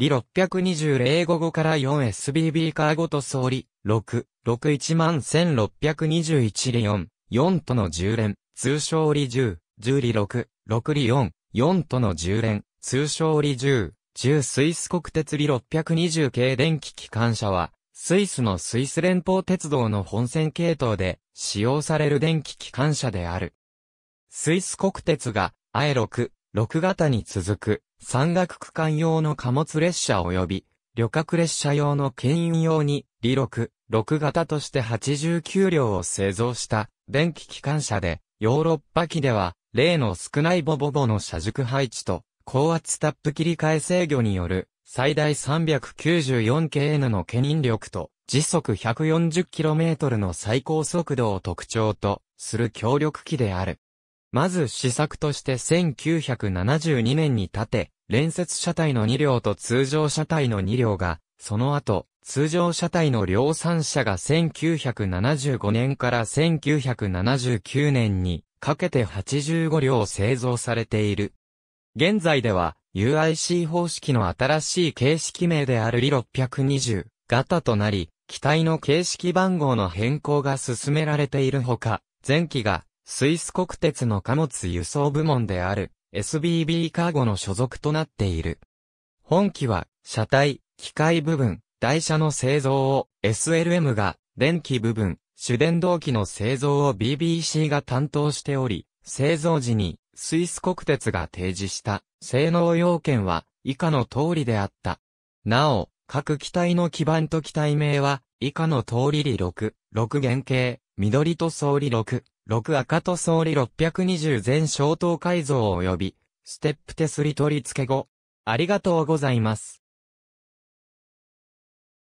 リ620例5後から 4SBB カーごと総理、6、61621リ4、4との10連、通称リ10、10理6、6理4、4との10連、通称リ10、10スイス国鉄理620系電気機関車は、スイスのスイス連邦鉄道の本線系統で使用される電気機関車である。スイス国鉄が、アエ6、6型に続く、山岳区間用の貨物列車及び、旅客列車用の牽引用に、李六、6型として89両を製造した、電気機関車で、ヨーロッパ機では、例の少ないボボボの車軸配置と、高圧タップ切り替え制御による、最大 394kn の牽引力と、時速 140km の最高速度を特徴とする強力機である。まず試作として1972年に建て、連接車体の2両と通常車体の2両が、その後、通常車体の量産車が1975年から1979年にかけて85両製造されている。現在では UIC 方式の新しい形式名であるリ620型となり、機体の形式番号の変更が進められているほか、前期がスイス国鉄の貨物輸送部門である SBB カーゴの所属となっている。本機は車体、機械部分、台車の製造を SLM が、電気部分、主電動機の製造を BBC が担当しており、製造時にスイス国鉄が提示した性能要件は以下の通りであった。なお、各機体の基板と機体名は以下の通り理6、6原型、緑塗装理6、6赤塗装理620全消灯改造及び、ステップ手すり取り付け後。ありがとうございます。